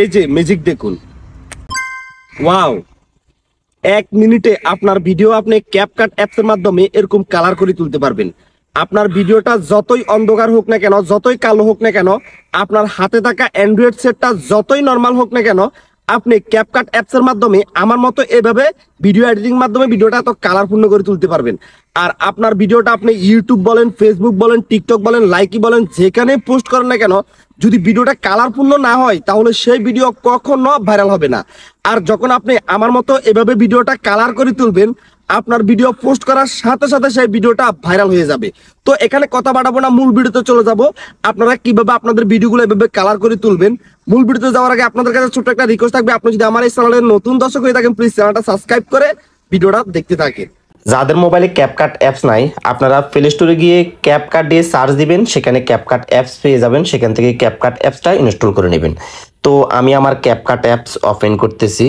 এই যে ম্যাজিক দেখুন ওয়াও এক মিনিটে আপনার ভিডিও আপনি ক্যাপকাট অ্যাপসের মাধ্যমে এরকম কালার করে তুলতে পারবেন আপনার ভিডিওটা যতই অন্ধকার হোক না কেন যতই কালো হোক না কেন আপনার হাতে থাকা অ্যান্ড্রয়েড সেটটা যতই নর্মাল হোক না কেন আপনি ক্যাপকাট অ্যাপসের মাধ্যমে আমার মতো এভাবে ভিডিও এডিটিং মাধ্যমে ভিডিওটা এত কালারপূর্ণ করে তুলতে পারবেন আর আপনার ভিডিওটা আপনি ইউটিউব বলেন ফেসবুক বলেন টিকটক বলেন লাইকি বলেন যেখানে পোস্ট করেন না কেন যদি ভিডিওটা কালারপূর্ণ না হয় তাহলে সেই ভিডিও কখনো ভাইরাল হবে না আর যখন আপনি আমার মতো এভাবে ভিডিওটা কালার করে তুলবেন আপনার ভিডিও পোস্ট করার সাথে সাথে সেই ভিডিওটা ভাইরাল হয়ে যাবে তো এখানে কথা বাড়াবো না মূল ভিডিওতে চলে যাব আপনারা কিভাবে আপনাদের ভিডিওগুলো এভাবে কালার করে তুলবেন মূল ভিডিওতে যাওয়ার আগে আপনাদের কাছে ছোট্ট একটা রিকোয়েস্ট থাকবে আপনি যদি আমার এই চ্যানেলের নতুন দর্শক হয়ে থাকেন প্লিজ চ্যানেলটা সাবস্ক্রাইব করে ভিডিওটা দেখতে থাকেন যাদের মোবাইলে ক্যাপকাট অ্যাপস নাই আপনারা প্লে স্টোরে গিয়ে ক্যাপকাট দিয়ে সার্চ দিবেন সেখানে ক্যাপকাট অ্যাপস পেয়ে যাবেন সেখান থেকে ক্যাপকাট অ্যাপসটা ইনস্টল করে নেবেন তো আমি আমার ক্যাপকাট অ্যাপস ওপেন করতেছি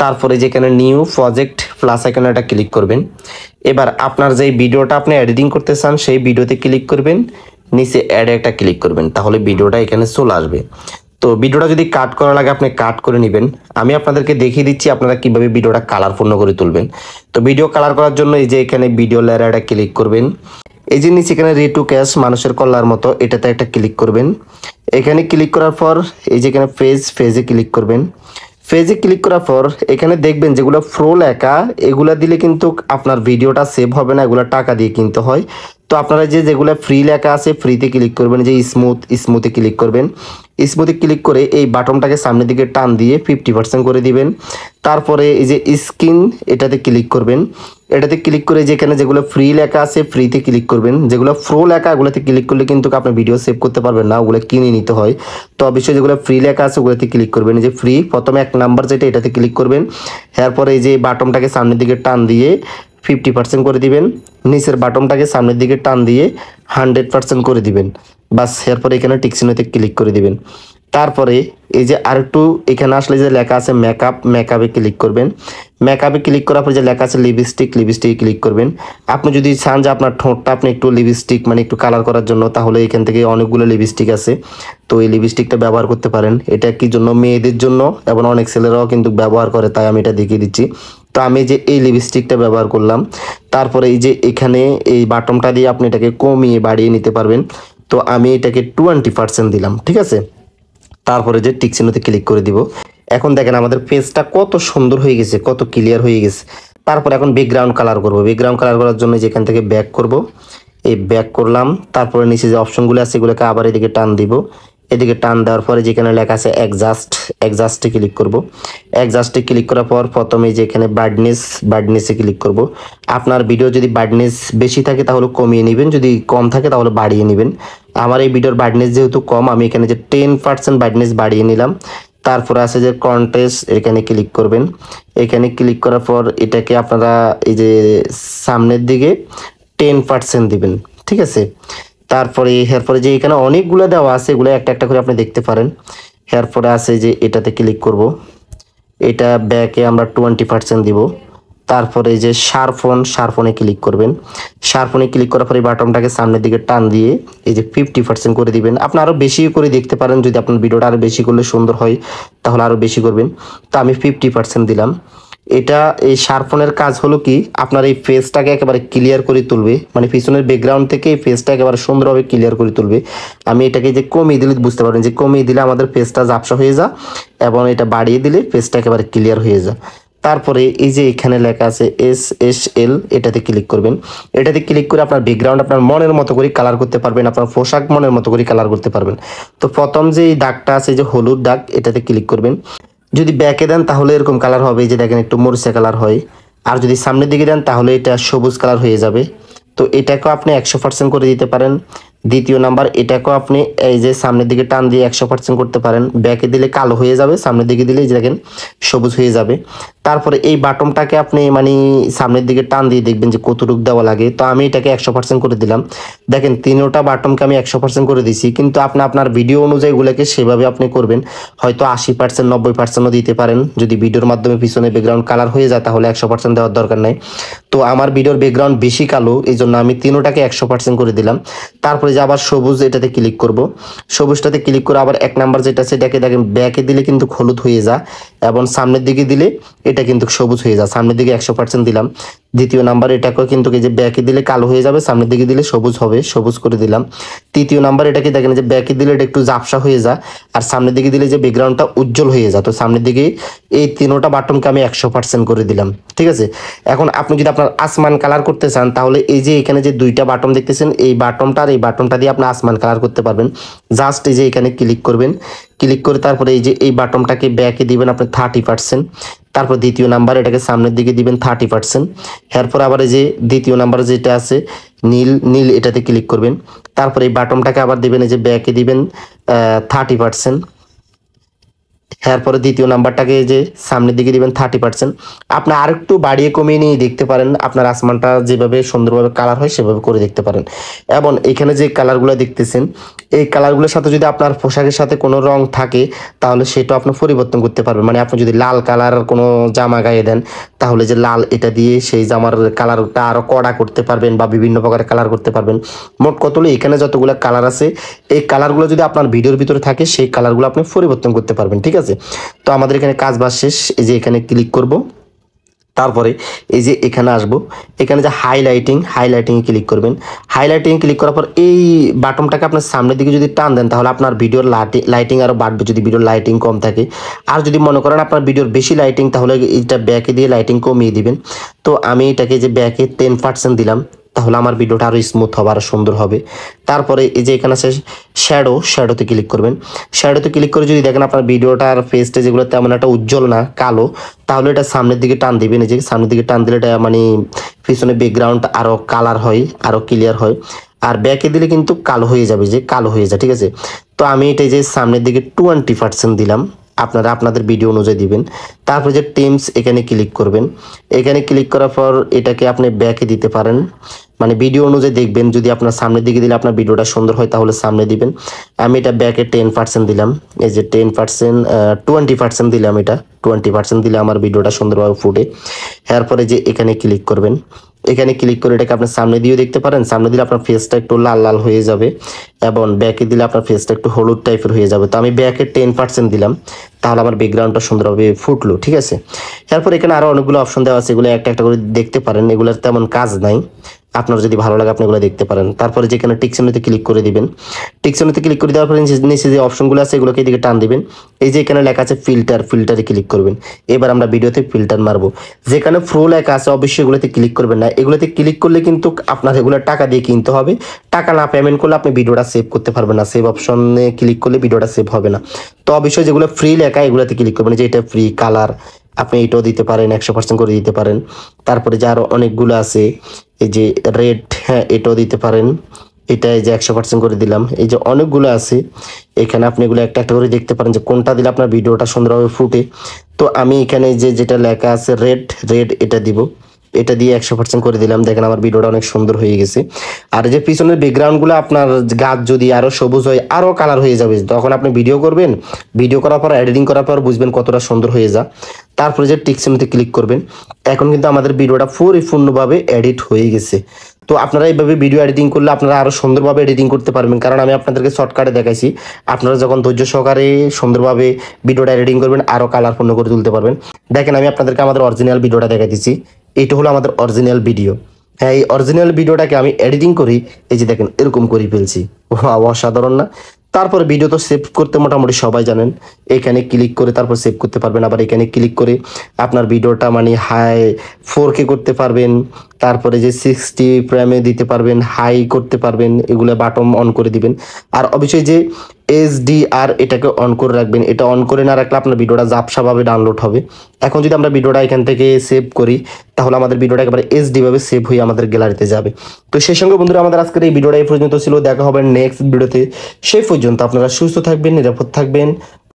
তারপরে যেখানে নিউ প্রজেক্ট প্লাস এখানে একটা ক্লিক করবেন এবার আপনার যে ভিডিওটা আপনি এডিটিং করতে চান সেই ভিডিওতে ক্লিক করবেন নিচে অ্যাড একটা ক্লিক করবেন তাহলে ভিডিওটা এখানে চলে আসবে তো ভিডিওটা যদি কাট করা লাগে আপনি কাট করে নেবেন আমি আপনাদেরকে দেখিয়ে দিচ্ছি আপনারা কীভাবে ভিডিওটা কালারপূর্ণ করে তুলবেন তো ভিডিও কালার করার জন্য এই যে এখানে ভিডিও একটা ক্লিক করবেন এই যে নিচে এখানে রে টু ক্যাশ মানুষের কল্লার মতো এটাতে একটা ক্লিক করবেন এখানে ক্লিক করার পর এই যে এখানে ফেজ ফেজে ক্লিক করবেন পেজে ক্লিক করার পর এখানে দেখবেন যেগুলো ফ্রো লেখা এগুলা দিলে কিন্তু আপনার ভিডিওটা সেভ হবে না এগুলো টাকা দিয়ে কিনতে হয় তো আপনারা যে যেগুলো ফ্রি লেখা আছে ফ্রিতে ক্লিক করবেন যে স্মুথ স্মুথে ক্লিক করবেন স্মুথে ক্লিক করে এই বাটনটাকে সামনের দিকে টান দিয়ে ফিফটি পার্সেন্ট করে দিবেন তারপরে এই যে স্কিন এটাতে ক্লিক করবেন এটাতে ক্লিক করে যেখানে যেগুলো ফ্রি লেখা আছে ফ্রিতে ক্লিক করবেন যেগুলো ফ্রো লেখা ওগুলোতে ক্লিক করলে কিন্তু আপনার ভিডিও সেভ করতে পারবেন না ওগুলো কিনে নিতে হয় তো অবশ্যই যেগুলো ফ্রি লেখা আছে ওগুলোতে ক্লিক করবেন যে ফ্রি প্রথমে এক নাম্বার যেটা এটাতে ক্লিক করবেন এরপরে এই যে বাটনটাকে সামনের দিকে টান দিয়ে ফিফটি পার্সেন্ট করে দিবেন নিচের বাটনটাকে সামনের দিকে টান দিয়ে হান্ড্রেড পার্সেন্ট করে দিবেন বাস এরপরে এখানে টিকসিনোতে ক্লিক করে দিবেন তারপরে এই যে আরেকটু এখানে আসলে যে লেখা আছে মেকআপ মেকআপে ক্লিক করবেন মেকআপে ক্লিক করার পরে যে লেখা আছে লিপস্টিক লিপস্টিকে ক্লিক করবেন আপনি যদি চান যে আপনার ঠোঁটটা আপনি একটু লিপস্টিক মানে একটু কালার করার জন্য তাহলে এখান থেকে অনেকগুলো লিপস্টিক আছে তো এই লিপস্টিকটা ব্যবহার করতে পারেন এটা কি জন্য মেয়েদের জন্য এবং অনেক ছেলেরাও কিন্তু ব্যবহার করে তাই আমি এটা দেখিয়ে দিচ্ছি তো আমি যে এই লিপস্টিকটা ব্যবহার করলাম তারপরে এই যে এখানে এই বাটমটা দিয়ে আপনি এটাকে কমিয়ে বাড়িয়ে নিতে পারবেন তো আমি এটাকে টোয়েন্টি পার্সেন্ট দিলাম ঠিক আছে তারপরে যে টিকচিহ্নতে ক্লিক করে দিব এখন দেখেন আমাদের পেজটা কত সুন্দর হয়ে গেছে কত ক্লিয়ার হয়ে গেছে তারপরে এখন ব্যাকগ্রাউন্ড কালার করব ব্যাকগ্রাউন্ড কালার করার জন্য যেখান থেকে ব্যাক করব এই ব্যাক করলাম তারপরে নিচে যে অপশনগুলো আছে এগুলোকে আবার এদিকে টান দিব এদিকে টান দেওয়ার পরে যেখানে লেখা আছে অ্যাডজাস্ট অ্যাডজাস্টে ক্লিক করব অ্যাডজাস্টে ক্লিক করার পর প্রথমে যেখানে বার্ডনেস বার্ডনেসে ক্লিক করব আপনার ভিডিও যদি বার্ডনেস বেশি থাকে তাহলে কমিয়ে নেবেন যদি কম থাকে তাহলে বাড়িয়ে নেবেন আমার এই ভিডিওর বার্ডনেস যেহেতু কম আমি এখানে যে টেন পার্সেন্ট বার্ডনেস বাড়িয়ে নিলাম তারপরে আছে যে কন্টেস্ট এখানে ক্লিক করবেন এখানে ক্লিক করার পর এটাকে আপনারা এই যে সামনের দিকে টেন পার্সেন্ট দিবেন ঠিক আছে তারপরে এরপরে যে এখানে অনেকগুলো দেওয়া আছে এগুলো একটা একটা করে আপনি দেখতে পারেন এরপরে আছে যে এটাতে ক্লিক করব। এটা ব্যাকে আমরা টোয়েন্টি পার্সেন্ট দিব তারপরে যে শার্পন শার্পনে ক্লিক করবেন শার্পনে ক্লিক করার পরে বাটনটাকে সামনের দিকে টান দিয়ে এই যে ফিফটি পার্সেন্ট করে দিবেন আপনি আরও বেশি করে দেখতে পারেন যদি আপনার ভিডিওটা আরও বেশি করলে সুন্দর হয় তাহলে আরও বেশি করবেন তো আমি ফিফটি পার্সেন্ট দিলাম এটা এই শার্পনের কাজ হলো কি আপনার এই ফেসটাকে একেবারে ক্লিয়ার করে তুলবে মানে পিছনের ব্যাকগ্রাউন্ড থেকে এই ফেসটা একেবারে সুন্দরভাবে ক্লিয়ার করে তুলবে আমি এটাকে যে কমিয়ে দিলে বুঝতে পারবেন যে কমিয়ে দিলে আমাদের ফেসটা ঝাপসা হয়ে যা এবং এটা বাড়িয়ে দিলে ফেসটা একেবারে ক্লিয়ার হয়ে যা তারপরে এই যে এখানে লেখা আছে এস এস এল এটাতে ক্লিক করবেন এটাতে ক্লিক করে আপনার ব্যাকগ্রাউন্ড আপনার মনের মতো করে কালার করতে পারবেন আপনার পোশাক মনের মতো করে কালার করতে পারবেন তো প্রথম যে এই দাগটা আছে যে হলুদ দাগ এটাতে ক্লিক করবেন যদি ব্যাকে দেন তাহলে এরকম কালার হবে যে দেখেন একটু মরিচা কালার হয় আর যদি সামনের দিকে দেন তাহলে এটা সবুজ কালার হয়ে যাবে তো এটাকেও আপনি একশো পার্সেন্ট করে দিতে পারেন দ্বিতীয় নাম্বার এটাকেও আপনি এই যে সামনের দিকে টান দিয়ে একশো পার্সেন্ট করতে পারেন ব্যাকে দিলে কালো হয়ে যাবে সামনের দিকে দিলে দেখেন সবুজ হয়ে যাবে তারপরে এই বাটমটাকে আপনি মানে সামনের দিকে টান দিয়ে দেখবেন যে কতটুক দেওয়া লাগে তো আমি এটাকে একশো পার্সেন্ট করে দিলাম দেখেন তিনোটা বাটমকে আমি একশো পার্সেন্ট করে দিছি কিন্তু আপনি আপনার ভিডিও অনুযায়ী গুলোকে সেভাবে আপনি করবেন হয়তো আশি পার্সেন্ট নব্বই পার্সেন্টও দিতে পারেন যদি ভিডিওর মাধ্যমে পিছনে ব্যাকগ্রাউন্ড কালার হয়ে যায় তাহলে একশো পার্সেন্ট দেওয়ার দরকার নাই তো আমার ভিডিওর ব্যাকগ্রাউন্ড বেশি কালো এই জন্য আমি তিনোটাকে একশো পার্সেন্ট করে দিলাম তারপরে যে আবার সবুজ এটাতে ক্লিক করব সবুজটাতে ক্লিক করে আবার এক নাম্বার যেটা আছে এটাকে দেখেন ব্যাকে দিলে কিন্তু হলুদ হয়ে যা এবং সামনের দিকে দিলে এটা কিন্তু সবুজ হয়ে যা সামনের দিকে একশো পার্সেন্ট দিলাম দ্বিতীয় নাম্বার এটাকে কিন্তু এই যে ব্যাকে দিলে কালো হয়ে যাবে সামনের দিকে দিলে সবুজ হবে সবুজ করে দিলাম তৃতীয় নাম্বার এটাকে দেখেন যে ব্যাকে দিলে এটা একটু ঝাপসা হয়ে যা আর সামনের দিকে দিলে যে ব্যাকগ্রাউন্ডটা উজ্জ্বল হয়ে যা তো সামনের দিকে এই তিনোটা বাটনকে আমি একশো পার্সেন্ট করে দিলাম ঠিক আছে এখন আপনি যদি আপনার আসমান কালার করতে চান তাহলে এই যে এখানে যে দুইটা বাটন দেখতেছেন এই বাটনটা আর এই বাটন বাটনটা দিয়ে আপনি আসমান কালার করতে পারবেন জাস্ট এই যে এখানে ক্লিক করবেন ক্লিক করে তারপরে এই যে এই বাটনটাকে ব্যাকে দিবেন আপনি থার্টি পার্সেন্ট তারপর দ্বিতীয় নাম্বার এটাকে সামনের দিকে দিবেন থার্টি পার্সেন্ট এরপর আবার এই যে দ্বিতীয় নাম্বার যেটা আছে নীল নীল এটাতে ক্লিক করবেন তারপরে এই বাটনটাকে আবার দিবেন এই যে ব্যাকে দিবেন থার্টি পার্সেন্ট এরপরে হ্যাঁ, দ্বিতীয় নাম্বারটাকে যে সামনের দিকে দিবেন থার্টি পার্সেন্ট আপনি আরেকটু বাড়িয়ে কমিয়ে নিয়ে দেখতে পারেন আপনার আসমানটা যেভাবে সুন্দরভাবে কালার হয় সেভাবে করে দেখতে পারেন এবং এখানে যে কালারগুলো দেখতেছেন এই কালারগুলোর সাথে যদি আপনার পোশাকের সাথে কোনো রং থাকে তাহলে সেটা আপনি পরিবর্তন করতে পারবেন মানে আপনি যদি লাল কালার কোনো জামা গায়ে দেন তাহলে যে লাল এটা দিয়ে সেই জামার কালারটা আরও কড়া করতে পারবেন বা বিভিন্ন প্রকারের কালার করতে পারবেন মোট কত এখানে যতগুলো কালার আছে এই কালারগুলো যদি আপনার ভিডিওর ভিতরে থাকে সেই কালারগুলো আপনি পরিবর্তন করতে পারবেন ঠিক আছে তো আমাদের এখানে কাজ বাজ শেষ এই যে এখানে ক্লিক করবো তারপরে এই যে এখানে আসবো এখানে যে হাইলাইটিং হাইলাইটিংয়ে ক্লিক করবেন হাইলাইটিংয়ে ক্লিক করার পর এই বাটনটাকে আপনার সামনের দিকে যদি টান দেন তাহলে আপনার ভিডিওর লাইটিং আরও বাড়বে যদি ভিডিওর লাইটিং কম থাকে আর যদি মনে করেন আপনার ভিডিওর বেশি লাইটিং তাহলে এটা ব্যাকে দিয়ে লাইটিং কমিয়ে দিবেন তো আমি এটাকে যে ব্যাকে টেন পার্সেন্ট দিলাম তাহলে আমার ভিডিওটা আরও স্মুথ হবে আরও সুন্দর হবে তারপরে এই যে এখানে আছে শ্যাডো শ্যাডোতে ক্লিক করবেন শ্যাডোতে ক্লিক করে যদি দেখেন আপনার ভিডিওটার ফেসটা যেগুলো তেমন একটা উজ্জ্বল না কালো তাহলে এটা সামনের দিকে টান দিবেন এই যে সামনের দিকে টান দিলে এটা মানে পিছনে ব্যাকগ্রাউন্ড আরও কালার হয় আরও ক্লিয়ার হয় আর ব্যাকে দিলে কিন্তু কালো হয়ে যাবে যে কালো হয়ে যায় ঠিক আছে তো আমি এটা যে সামনের দিকে টোয়েন্টি পার্সেন্ট দিলাম আপনারা আপনাদের ভিডিও অনুযায়ী দিবেন তারপরে যে টিমস এখানে ক্লিক করবেন এখানে ক্লিক করার পর এটাকে আপনি ব্যাকে দিতে পারেন মানে ভিডিও অনুযায়ী দেখবেন যদি আপনার সামনের দিকে দিলে আপনার ভিডিওটা সুন্দর হয় তাহলে সামনে দিবেন আমি এটা ব্যাকে টেন পার্সেন্ট দিলাম এই যে টেন পার্সেন্ট টোয়েন্টি পার্সেন্ট দিলাম এটা টোয়েন্টি পার্সেন্ট দিলে আমার ভিডিওটা সুন্দরভাবে ফুটে এরপরে যে এখানে ক্লিক করবেন এখানে ক্লিক করে এটাকে আপনার সামনে দিয়েও দেখতে পারেন সামনে দিলে আপনার ফেসটা একটু লাল লাল হয়ে যাবে এবং ব্যাকে দিলে আপনার ফেসটা একটু হলুদ টাইপের হয়ে যাবে তো আমি ব্যাকে টেন পার্সেন্ট দিলাম তাহলে আমার ব্যাকগ্রাউন্ডটা সুন্দরভাবে ফুটলো ঠিক আছে এরপর এখানে আরও অনেকগুলো অপশন দেওয়া আছে এগুলো একটা একটা করে দেখতে পারেন এগুলোর তেমন কাজ নাই আপনার যদি ভালো লাগে আপনি আপনাগুলো দেখতে পারেন তারপরে যেখানে টিকশনতে ক্লিক করে দিবেন টিকশনতে ক্লিক করে দেওয়ার পরে নিচে যে অপশনগুলো আছে এগুলোকে এদিকে টান দিবেন এই যে এখানে লেখা আছে ফিল্টার ফিল্টারে ক্লিক করবেন এবার আমরা ভিডিওতে ফিল্টার মারবো যেখানে ফ্রো লেখা আছে অবশ্যই এগুলোতে ক্লিক করবেন না এগুলোতে ক্লিক করলে কিন্তু আপনার এগুলো টাকা দিয়ে কিনতে হবে টাকা না পেমেন্ট করলে আপনি ভিডিওটা সেভ করতে পারবেন না সেভ অপশনে ক্লিক করলে ভিডিওটা সেভ হবে না তো অবশ্যই যেগুলো ফ্রি লেখা এগুলোতে ক্লিক করবেন যে এটা ফ্রি কালার আপনি এটাও দিতে পারেন একশো পার্সেন্ট করে দিতে পারেন তারপরে যে আরও অনেকগুলো আছে এই যে রেড হ্যাঁ এটাও দিতে পারেন এটা এই যে একশো পার্সেন্ট করে দিলাম এই যে অনেকগুলো আছে এখানে আপনি এগুলো একটা একটা করে দেখতে পারেন যে কোনটা দিলে আপনার ভিডিওটা সুন্দরভাবে ফুটে তো আমি এখানে যে যেটা লেখা আছে রেড রেড এটা দিব এটা দিয়ে একশো পার্সেন্ট করে দিলাম দেখেন আমার ভিডিওটা অনেক সুন্দর হয়ে গেছে আর যে পিছনের ব্যাকগ্রাউন্ডগুলো আপনার গাছ যদি আরও সবুজ হয় আরও কালার হয়ে যাবে তখন আপনি ভিডিও করবেন ভিডিও করার পর এডিটিং করার পর বুঝবেন কতটা সুন্দর হয়ে যা তারপরে যে টিকসিমতে ক্লিক করবেন এখন কিন্তু আমাদের ভিডিওটা পরিপূর্ণভাবে এডিট হয়ে গেছে তো আপনারা এইভাবে ভিডিও এডিটিং করলে আপনারা আরও সুন্দরভাবে এডিটিং করতে পারবেন কারণ আমি আপনাদেরকে শর্টকাটে দেখাইছি আপনারা যখন ধৈর্য সহকারে সুন্দরভাবে ভিডিওটা এডিটিং করবেন আরও কালারপূর্ণ করে তুলতে পারবেন দেখেন আমি আপনাদেরকে আমাদের অরিজিনাল ভিডিওটা দেখাই দিচ্ছি এটা হলো আমাদের অরিজিনাল ভিডিও হ্যাঁ এই অরিজিনাল ভিডিওটাকে আমি এডিটিং করি এই যে দেখেন এরকম করে ফেলছি অসাধারণ না তারপর ভিডিও তো সেভ করতে মোটামুটি সবাই জানেন এখানে ক্লিক করে তারপর সেভ করতে পারবেন আবার এখানে ক্লিক করে আপনার ভিডিওটা মানে হাই ফোর কে করতে পারবেন তারপরে যে সিক্সটি প্র্যামে দিতে পারবেন হাই করতে পারবেন এগুলো বাটম অন করে দিবেন আর অবশ্যই যে এসডিআর এটাকে অন করে রাখবেন এটা অন করে না রাখলে আপনার ভিডিওটা জাপসাভাবে ডাউনলোড হবে এখন যদি আমরা ভিডিওটা এখান থেকে সেভ করি তাহলে আমাদের ভিডিওটা একেবারে এসডিভাবে সেভ হয়ে আমাদের গ্যালারিতে যাবে তো সেই সঙ্গে বন্ধুরা আমাদের আজকের এই ভিডিওটা এই পর্যন্ত ছিল দেখা হবে নেক্সট ভিডিওতে সেই পর্যন্ত আপনারা সুস্থ থাকবেন নিরাপদ থাকবেন